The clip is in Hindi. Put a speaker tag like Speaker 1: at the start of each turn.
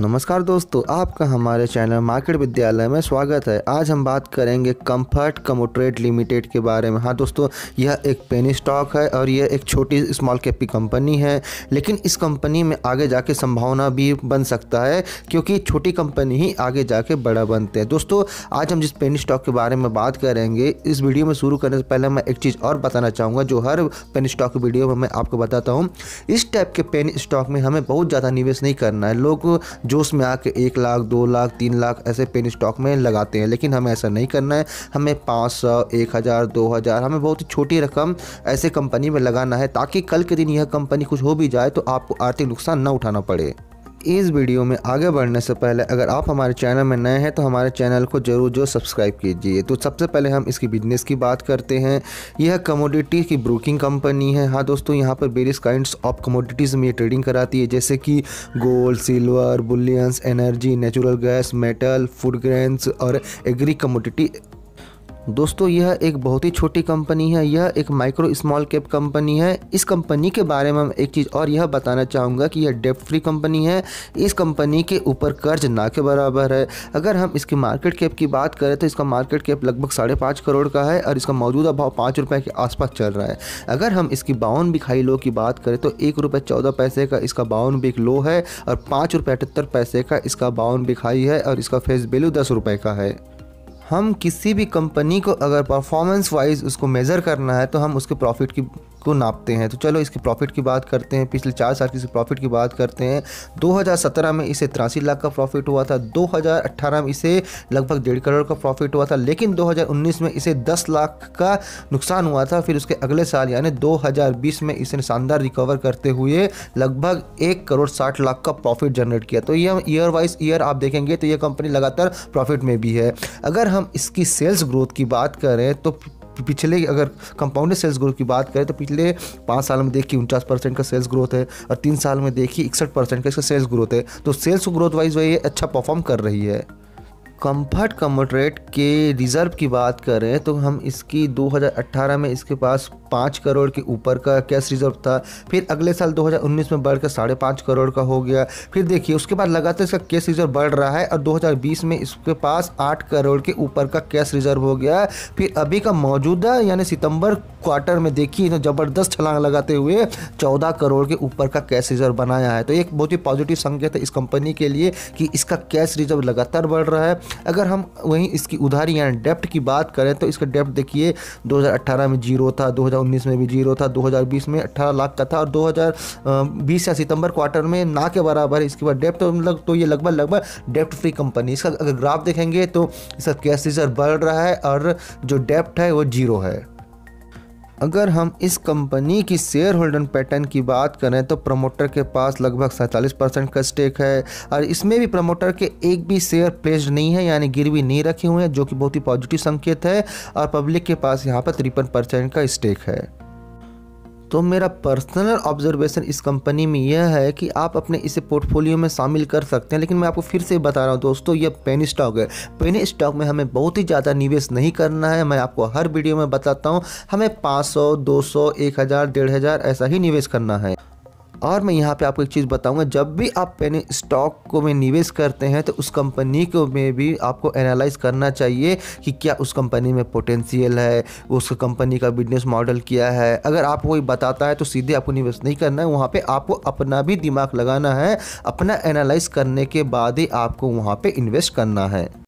Speaker 1: नमस्कार दोस्तों आपका हमारे चैनल मार्केट विद्यालय में स्वागत है आज हम बात करेंगे कंफर्ट कमोट्रेट लिमिटेड के बारे में हाँ दोस्तों यह एक पेनी स्टॉक है और यह एक छोटी स्मॉल कैप की कंपनी है लेकिन इस कंपनी में आगे जाके संभावना भी बन सकता है क्योंकि छोटी कंपनी ही आगे जाके बड़ा बनते हैं दोस्तों आज हम जिस पेनी स्टॉक के बारे में बात करेंगे इस वीडियो में शुरू करने से पहले मैं एक चीज़ और बताना चाहूँगा जो हर पेनी स्टॉक की वीडियो में मैं आपको बताता हूँ इस टाइप के पेनी स्टॉक में हमें बहुत ज़्यादा निवेश नहीं करना है लोग जो उसमें आके एक लाख दो लाख तीन लाख ऐसे पेन स्टॉक में लगाते हैं लेकिन हमें ऐसा नहीं करना है हमें पाँच सौ एक हज़ार दो हज़ार हमें बहुत ही छोटी रकम ऐसे कंपनी में लगाना है ताकि कल के दिन यह कंपनी कुछ हो भी जाए तो आपको आर्थिक नुकसान न उठाना पड़े इस वीडियो में आगे बढ़ने से पहले अगर आप हमारे चैनल में नए हैं तो हमारे चैनल को जरूर जो सब्सक्राइब कीजिए तो सबसे पहले हम इसकी बिजनेस की बात करते हैं यह कमोडिटी की ब्रोकिंग कंपनी है हाँ दोस्तों यहाँ पर वेरियस काइंड ऑफ कमोडिटीज़ में ट्रेडिंग कराती है जैसे कि gold silver bullions energy natural gas metal food grains और एग्री कमोडिटी दोस्तों यह एक बहुत ही छोटी कंपनी है यह एक माइक्रो स्मॉल कैप कंपनी है इस कंपनी के बारे में एक चीज़ और यह बताना चाहूँगा कि यह डेप्ट फ्री कंपनी है इस कंपनी के ऊपर कर्ज ना के बराबर है अगर हम इसकी मार्केट कैप की बात करें तो इसका मार्केट कैप लगभग साढ़े पाँच करोड़ का है और इसका मौजूदा भाव पाँच रुपये के आसपास चल रहा है अगर हम इसकी बावन बिखाई लो की बात करें तो एक रुपये चौदह पैसे का इसका बावन बिक लो है और पाँच रुपये अठहत्तर पैसे का इसका बावन बिखाई है और इसका फेस वैल्यू दस रुपये का है हम किसी भी कंपनी को अगर परफॉर्मेंस वाइज उसको मेज़र करना है तो हम उसके प्रॉफिट की को नापते हैं तो चलो इसके प्रॉफिट की बात करते हैं पिछले चार साल की इसके प्रॉफिट की बात करते हैं 2017 में इसे तिरासी लाख का प्रॉफिट हुआ था 2018 में इसे लगभग डेढ़ करोड़ का प्रॉफिट हुआ था लेकिन 2019 में इसे 10 लाख का नुकसान हुआ था फिर उसके अगले साल यानी 2020 में इसने शानदार रिकवर करते हुए लगभग एक करोड़ साठ लाख का प्रॉफिट जनरेट किया तो ये ईयर वाइज ईयर आप देखेंगे तो ये कंपनी लगातार प्रॉफिट में भी है अगर हम इसकी सेल्स ग्रोथ की बात करें तो पिछले अगर कंपाउंडेड सेल्स ग्रोथ की बात करें तो पिछले पाँच साल में देखिए उनचास परसेंट का सेल्स ग्रोथ है और तीन साल में देखिए इकसठ परसेंट का इसका सेल्स ग्रोथ है तो सेल्स ग्रोथ वाइज वही अच्छा परफॉर्म कर रही है कंफर्ट कमोडरेट के रिज़र्व की बात करें तो हम इसकी 2018 में इसके पास पाँच करोड़ के ऊपर का कैश रिज़र्व था फिर अगले साल 2019 में बढ़कर साढ़े पाँच करोड़ का हो गया फिर देखिए उसके बाद लगातार इसका कैश रिज़र्व बढ़ रहा है और 2020 में इसके पास आठ करोड़ के ऊपर का कैश रिज़र्व हो गया फिर अभी का मौजूदा यानी सितंबर क्वार्टर में देखिए इन्हें ज़बरदस्त छलांग लगाते हुए चौदह करोड़ के ऊपर का कैश रिज़र्व बनाया है तो एक बहुत ही पॉजिटिव संकेत है इस कंपनी के लिए कि इसका कैश रिज़र्व लगातार बढ़ रहा है अगर हम वहीं इसकी उधारी यानी डेप्ट की बात करें तो इसका डेप्ट देखिए 2018 में जीरो था 2019 में भी जीरो था 2020 में 18 लाख का था और 2020 या सितंबर क्वार्टर में ना के बराबर इसके बाद डेप्ट तो मतलब तो ये लगभग लगभग डेप्ट फ्री कंपनी इसका अगर ग्राफ देखेंगे तो इसका कैश रिजर्व बढ़ रहा है और जो डेप्ट है वो जीरो है अगर हम इस कंपनी की शेयर होल्डर पैटर्न की बात करें तो प्रमोटर के पास लगभग सैंतालीस परसेंट का स्टेक है और इसमें भी प्रमोटर के एक भी शेयर प्लेस्ड नहीं है यानी गिरवी नहीं रखे हुए हैं जो कि बहुत ही पॉजिटिव संकेत है और पब्लिक के पास यहाँ पर तिरपन परसेंट का स्टेक है तो मेरा पर्सनल ऑब्जर्वेशन इस कंपनी में यह है कि आप अपने इसे पोर्टफोलियो में शामिल कर सकते हैं लेकिन मैं आपको फिर से बता रहा हूँ दोस्तों यह पेन स्टॉक है पेन स्टॉक में हमें बहुत ही ज़्यादा निवेश नहीं करना है मैं आपको हर वीडियो में बताता हूँ हमें पाँच सौ दो सौ एक हज़ार डेढ़ हज़ार ऐसा ही निवेश करना है और मैं यहाँ पे आपको एक चीज़ बताऊँगा जब भी आप पेन स्टॉक को में निवेश करते हैं तो उस कंपनी को में भी आपको एनालाइज करना चाहिए कि क्या उस कंपनी में पोटेंशियल है उस कंपनी का बिजनेस मॉडल क्या है अगर आप कोई बताता है तो सीधे आपको निवेश नहीं करना है वहाँ पर आपको अपना भी दिमाग लगाना है अपना एनालाइज करने के बाद ही आपको वहाँ पर इन्वेस्ट करना है